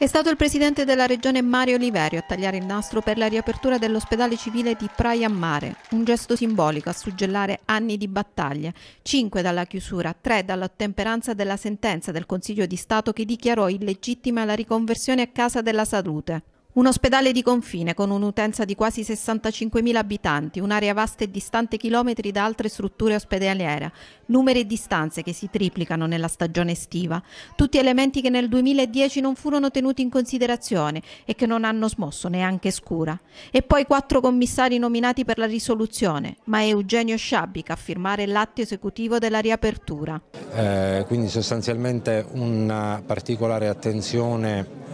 È stato il presidente della regione Mario Oliverio a tagliare il nastro per la riapertura dell'ospedale civile di Praia a Mare, un gesto simbolico a suggellare anni di battaglia, Cinque dalla chiusura, tre dall'ottemperanza della sentenza del Consiglio di Stato che dichiarò illegittima la riconversione a casa della salute. Un ospedale di confine con un'utenza di quasi 65.000 abitanti, un'area vasta e distante chilometri da altre strutture ospedaliere, numeri e distanze che si triplicano nella stagione estiva, tutti elementi che nel 2010 non furono tenuti in considerazione e che non hanno smosso neanche scura. E poi quattro commissari nominati per la risoluzione, ma è Eugenio Sciabica a firmare l'atto esecutivo della riapertura. Eh, quindi sostanzialmente una particolare attenzione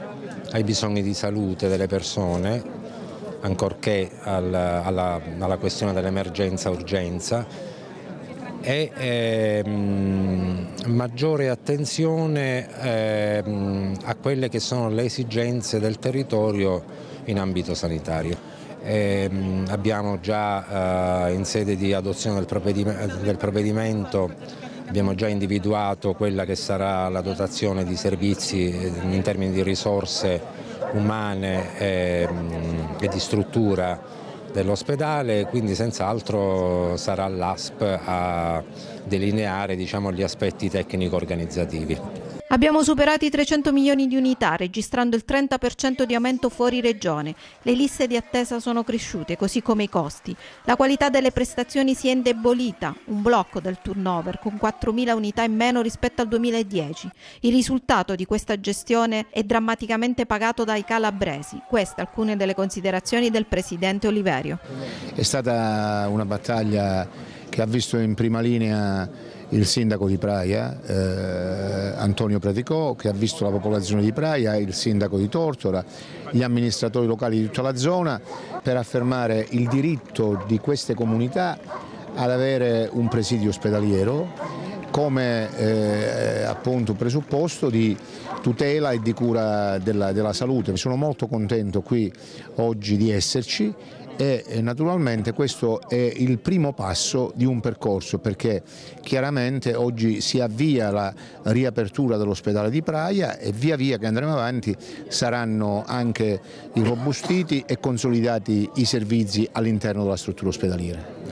ai bisogni di salute delle persone, ancorché al, alla, alla, questione dell'emergenza-urgenza, e ehm, maggiore attenzione ehm, a quelle che sono le esigenze del territorio in ambito sanitario. ehm, abbiamo già eh, in sede di adozione del provvedimento, del provvedimento Abbiamo già individuato quella che sarà la dotazione di servizi eh, in termini di risorse umane e, ehm, e di struttura dell'ospedale, quindi senz'altro sarà l'ASP a delineare diciamo, gli aspetti tecnico-organizzativi. Abbiamo superato i 300 milioni di unità, registrando il 30% di aumento fuori regione. Le liste di attesa sono cresciute, così come i costi. La qualità delle prestazioni si è indebolita, un blocco del turnover con 4.000 unità in meno rispetto al 2010. Il risultato di questa gestione è drammaticamente pagato dai calabresi. Queste alcune delle considerazioni del Presidente Oliverio. È stata una battaglia che ha visto in prima linea il sindaco di Praia, eh, Antonio Praticò, che ha visto la popolazione di Praia, il sindaco di Tortora, gli amministratori locali di tutta la zona, per affermare il diritto di queste comunità ad avere un presidio ospedaliero come eh, appunto presupposto di tutela e di cura della, della salute. Sono molto contento qui oggi di esserci e naturalmente questo è il primo passo di un percorso perché chiaramente oggi si avvia la riapertura dell'ospedale di Praia e via via che andremo avanti saranno anche irrobustiti e consolidati i servizi all'interno della struttura ospedaliera.